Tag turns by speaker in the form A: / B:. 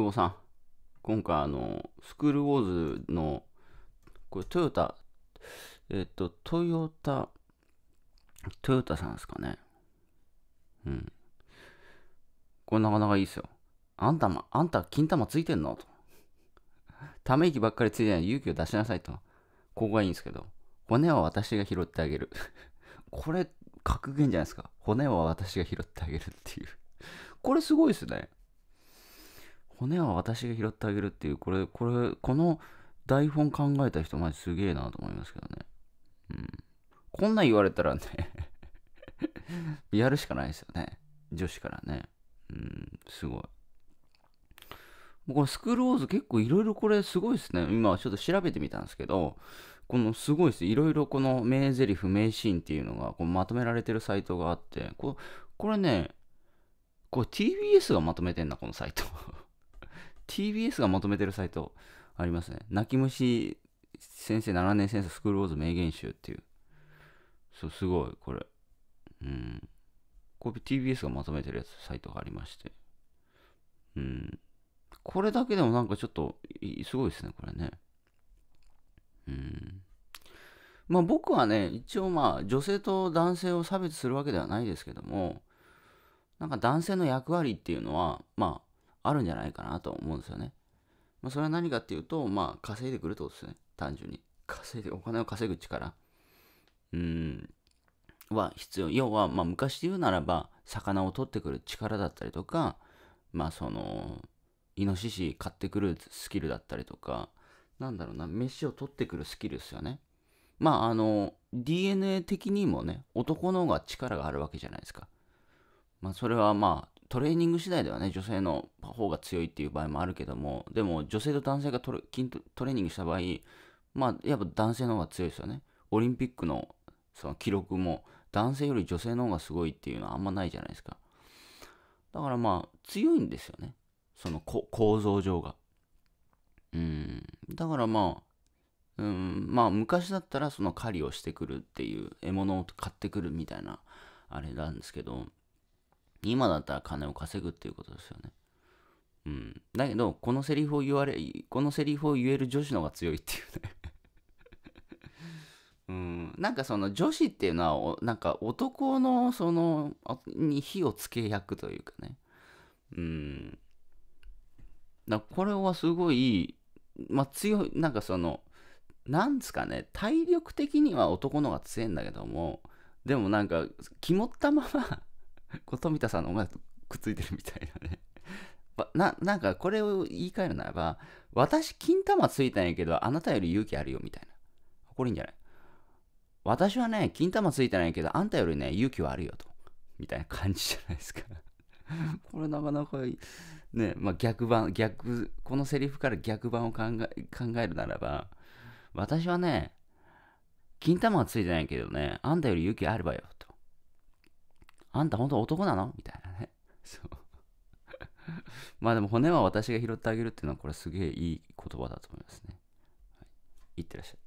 A: 久保さん。今回、あの、スクールウォーズの、これ、トヨタ、えっと、トヨタ、トヨタさんですかね。うん。これなかなかいいですよ。あんた、ま、あんた、金玉ついてんのと。ため息ばっかりついてない勇気を出しなさいと。ここがいいんですけど。骨は私が拾ってあげる。これ、格言じゃないですか。骨は私が拾ってあげるっていう。これすごいですね。骨は私が拾ってあげるっていう、これ、これ、この台本考えた人、マジすげえなと思いますけどね。うん。こんなん言われたらね やるしかないですよね。女子からね。うん、すごい。これスクールウォーズ結構いろいろこれすごいですね。今ちょっと調べてみたんですけど、このすごいですいろいろこの名台詞、名シーンっていうのがこうまとめられてるサイトがあって、ここれね、これ TBS がまとめてんな、このサイト TBS がまとめてるサイトありますね。泣き虫先生7年先生スクールウォーズ名言集っていう。そう、すごい、これ。うん。こう TBS がまとめてるやつ、サイトがありまして。うん。これだけでもなんかちょっと、すごいですね、これね。うん。まあ僕はね、一応まあ女性と男性を差別するわけではないですけども、なんか男性の役割っていうのは、まああるんじゃないかなと思うんですよね。まあ、それは何かっていうと、まあ、稼いでくるってことですね。単純に。稼いで、お金を稼ぐ力。うん。は必要。要は、まあ、昔で言うならば、魚を取ってくる力だったりとか、まあ、その、イノシシ買ってくるスキルだったりとか、なんだろうな、飯を取ってくるスキルですよね。まあ、あの、DNA 的にもね、男の方が力があるわけじゃないですか。まあ、それはまあ、トレーニング次第ではね、女性の方が強いっていう場合もあるけども、でも女性と男性がトレ筋トレーニングした場合、まあ、やっぱ男性の方が強いですよね。オリンピックのその記録も、男性より女性の方がすごいっていうのはあんまないじゃないですか。だからまあ、強いんですよね。その構造上が。うん。だからまあ、うん、まあ昔だったらその狩りをしてくるっていう獲物を買ってくるみたいなあれなんですけど、今だったら金を稼ぐっていうことですよね。うん、だけどこのセリフを言われこのセリフを言える女子の方が強いっていうね うん、なんかその女子っていうのはなんか男のそのに火をつけ役というかねうんだこれはすごい、まあ、強いなんかそのなんですかね体力的には男の方が強いんだけどもでもなんか肝ったまま こ富田さんの思いとくっついてるみたいなね。ななんかこれを言い換えるならば、私、金玉ついたんやけど、あなたより勇気あるよみたいな。これいいんじゃない私はね、金玉ついてないけど、あんたよりね、勇気はあるよと。みたいな感じじゃないですか これなかなかね、まあ、逆版、逆、このセリフから逆版を考え考えるならば、私はね、金玉はついてないけどね、あんたより勇気あるわよと。あんた本当男なのみたいなね。そう。まあでも骨は私が拾ってあげるっていうのはこれすげえいい言葉だと思いますね。はい、いってらっしゃい。